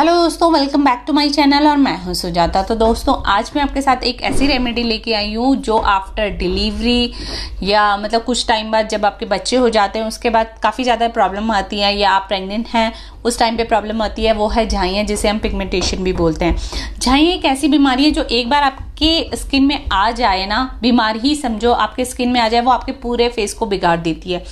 hello दोस्तों welcome back to my channel और मैं हूं सुजाता तो दोस्तों आज मैं आपके साथ एक ऐसी रेमेडी लेके आई हूं जो आफ्टर डिलीवरी या मतलब कुछ टाइम बाद जब आपके बच्चे हो जाते हैं उसके बाद काफ़ी ज़्यादा प्रॉब्लम आती है या आप प्रेग्नेंट हैं उस टाइम पे प्रॉब्लम आती है वो है झाइयाँ जिसे हम पिगमेंटेशन भी बोलते हैं झाइयाँ एक ऐसी बीमारी है जो एक बार आप कि स्किन में आ जाए ना बीमारी ही समझो आपके स्किन में आ जाए वो आपके पूरे फेस को बिगाड़ देती है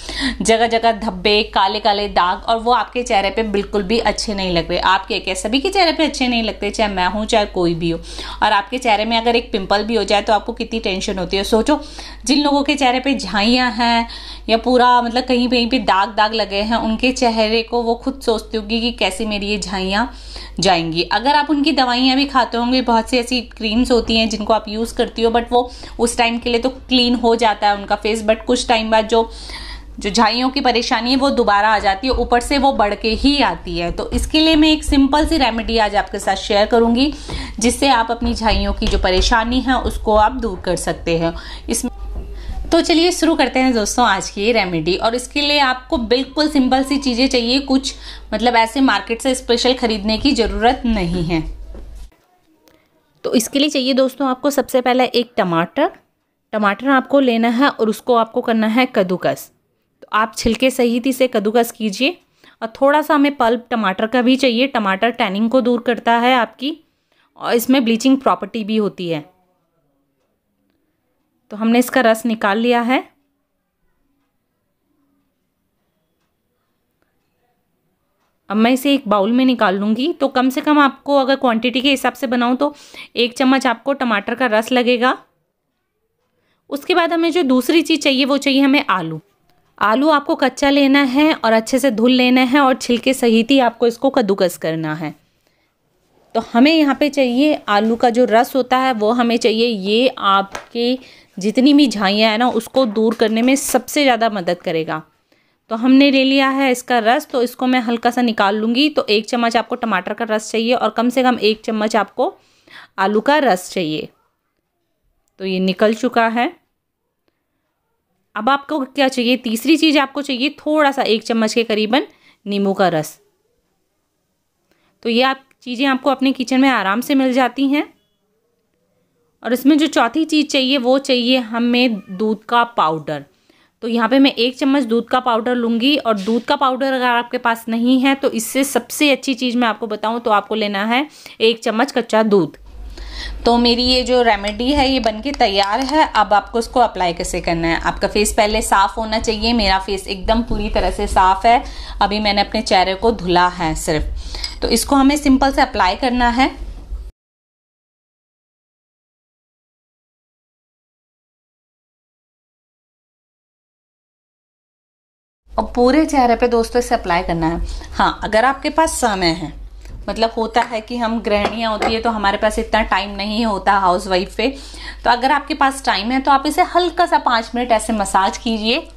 जगह जगह धब्बे काले काले दाग और वो आपके चेहरे पे बिल्कुल भी अच्छे नहीं लग रहे आपके क्या सभी के चेहरे पे अच्छे नहीं लगते चाहे मैं हूँ चाहे कोई भी हो और आपके चेहरे में अगर एक पिंपल भी हो जाए तो आपको कितनी टेंशन होती है सोचो जिन लोगों के चेहरे पर झाइयाँ हैं या पूरा मतलब कहीं कहीं पर दाग दाग लगे हैं उनके चेहरे को वो खुद सोचती होगी कि कैसी मेरी ये झाइयाँ जाएंगी अगर आप उनकी दवाइयाँ भी खाते होंगे बहुत सी ऐसी क्रीम्स होती हैं जिनको आप यूज़ करती हो बट वो उस टाइम के लिए तो क्लीन हो जाता है उनका फेस बट कुछ टाइम बाद जो जो झाइयों की परेशानी है वो दोबारा आ जाती है ऊपर से वो बढ़ के ही आती है तो इसके लिए मैं एक सिंपल सी रेमेडी आज आपके साथ शेयर करूंगी जिससे आप अपनी झाइयों की जो परेशानी है उसको आप दूर कर सकते हैं इसमें तो चलिए शुरू करते हैं दोस्तों आज की ये रेमेडी और इसके लिए आपको बिल्कुल सिंपल सी चीज़ें चाहिए कुछ मतलब ऐसे मार्केट से स्पेशल ख़रीदने की ज़रूरत नहीं है तो इसके लिए चाहिए दोस्तों आपको सबसे पहले एक टमाटर टमाटर आपको लेना है और उसको आपको करना है कद्दूकस तो आप छिलके सही थी से कद्दूकस कीजिए और थोड़ा सा हमें पल्प टमाटर का भी चाहिए टमाटर टैनिंग को दूर करता है आपकी और इसमें ब्लीचिंग प्रॉपर्टी भी होती है तो हमने इसका रस निकाल लिया है अब मैं इसे एक बाउल में निकाल लूँगी तो कम से कम आपको अगर क्वांटिटी के हिसाब से बनाऊँ तो एक चम्मच आपको टमाटर का रस लगेगा उसके बाद हमें जो दूसरी चीज़ चाहिए वो चाहिए हमें आलू आलू आपको कच्चा लेना है और अच्छे से धुल लेना है और छिलके सहित ही आपको इसको कद्दूकस करना है तो हमें यहाँ पे चाहिए आलू का जो रस होता है वो हमें चाहिए ये आपके जितनी भी झाइयाँ हैं ना उसको दूर करने में सबसे ज़्यादा मदद करेगा तो हमने ले लिया है इसका रस तो इसको मैं हल्का सा निकाल लूँगी तो एक चम्मच आपको टमाटर का रस चाहिए और कम से कम एक चम्मच आपको आलू का रस चाहिए तो ये निकल चुका है अब आपको क्या चाहिए तीसरी चीज़ आपको चाहिए थोड़ा सा एक चम्मच के करीबन नींबू का रस तो ये आप चीज़ें आपको अपने किचन में आराम से मिल जाती हैं और इसमें जो चौथी चीज़ चाहिए वो चाहिए हमें दूध का पाउडर तो यहाँ पे मैं एक चम्मच दूध का पाउडर लूँगी और दूध का पाउडर अगर आपके पास नहीं है तो इससे सबसे अच्छी चीज़ मैं आपको बताऊँ तो आपको लेना है एक चम्मच कच्चा दूध तो मेरी ये जो रेमेडी है ये बनके तैयार है अब आपको इसको अप्लाई कैसे करना है आपका फेस पहले साफ़ होना चाहिए मेरा फेस एकदम पूरी तरह से साफ़ है अभी मैंने अपने चेहरे को धुला है सिर्फ तो इसको हमें सिंपल से अप्लाई करना है और पूरे चेहरे पे दोस्तों इसे अप्लाई करना है हाँ अगर आपके पास समय है मतलब होता है कि हम गृहणियाँ होती है तो हमारे पास इतना टाइम नहीं होता हाउस वाइफ पे तो अगर आपके पास टाइम है तो आप इसे हल्का सा पाँच मिनट ऐसे मसाज कीजिए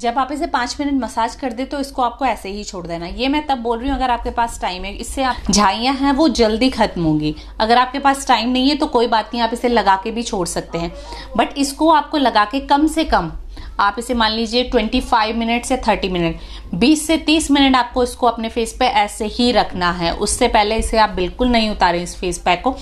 जब आप इसे पाँच मिनट मसाज कर दे तो इसको आपको ऐसे ही छोड़ देना ये मैं तब बोल रही हूँ अगर आपके पास टाइम है इससे आप झाइयाँ हैं वो जल्दी खत्म होंगी अगर आपके पास टाइम नहीं है तो कोई बात नहीं आप इसे लगा के भी छोड़ सकते हैं बट इसको आपको लगा के कम से कम आप इसे मान लीजिए 25 मिनट से 30 मिनट 20 से 30 मिनट आपको इसको अपने फेस पे ऐसे ही रखना है उससे पहले इसे आप बिल्कुल नहीं उतारें इस फेस पैक को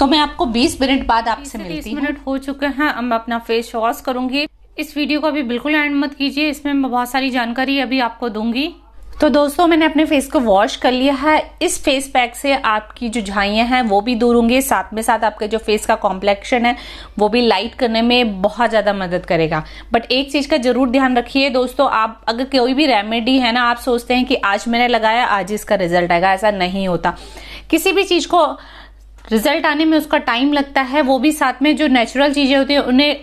तो मैं आपको 20 मिनट बाद आपसे मिलती मिनट हो चुके हैं अब मैं अपना फेस वॉश करूंगी इस वीडियो को अभी बिल्कुल एंड मत कीजिए इसमें मैं बहुत सारी जानकारी अभी आपको दूंगी तो दोस्तों मैंने अपने फेस को वॉश कर लिया है इस फेस पैक से आपकी जो झाइयाँ हैं वो भी दूर होंगे साथ में साथ आपके जो फेस का कॉम्प्लेक्शन है वो भी लाइट करने में बहुत ज़्यादा मदद करेगा बट एक चीज़ का ज़रूर ध्यान रखिए दोस्तों आप अगर कोई भी रेमेडी है ना आप सोचते हैं कि आज मैंने लगाया आज इसका रिजल्ट आएगा ऐसा नहीं होता किसी भी चीज़ को रिजल्ट आने में उसका टाइम लगता है वो भी साथ में जो नेचुरल चीज़ें होती हैं उन्हें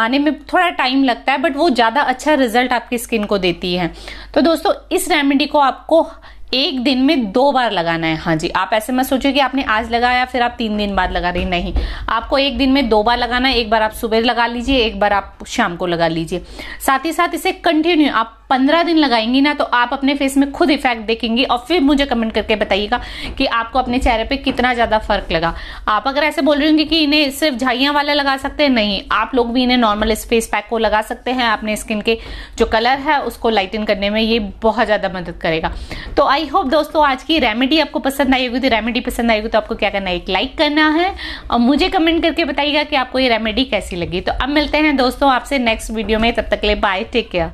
आने में थोड़ा टाइम लगता है बट वो ज़्यादा अच्छा रिजल्ट आपकी स्किन को देती है तो दोस्तों इस रेमेडी को आपको एक दिन में दो बार लगाना है हाँ जी आप ऐसे मत सोचिए कि आपने आज लगाया फिर आप तीन दिन बाद लगा रही नहीं आपको एक दिन में दो बार लगाना है एक बार आप सुबह लगा लीजिए एक बार आप शाम को लगा लीजिए साथ ही साथ इसे कंटिन्यू आप पंद्रह दिन लगाएंगी ना तो आप अपने फेस में खुद इफेक्ट देखेंगी और फिर मुझे कमेंट करके बताइएगा कि आपको अपने चेहरे पे कितना ज़्यादा फर्क लगा आप अगर ऐसे बोल रही होंगे कि इन्हें सिर्फ झाइया वाला लगा सकते हैं नहीं आप लोग भी इन्हें नॉर्मल इस फेस पैक को लगा सकते हैं अपने स्किन के जो कलर है उसको लाइटन करने में ये बहुत ज़्यादा मदद करेगा तो आई होप दोस्तों आज की रेमेडी आपको पसंद आई होगी तो रेमेडी पसंद आएगी तो आपको क्या करना है एक लाइक करना है और मुझे कमेंट करके बताइएगा कि आपको ये रेमेडी कैसी लगी तो अब मिलते हैं दोस्तों आपसे नेक्स्ट वीडियो में तब तक ले बाय टेक केयर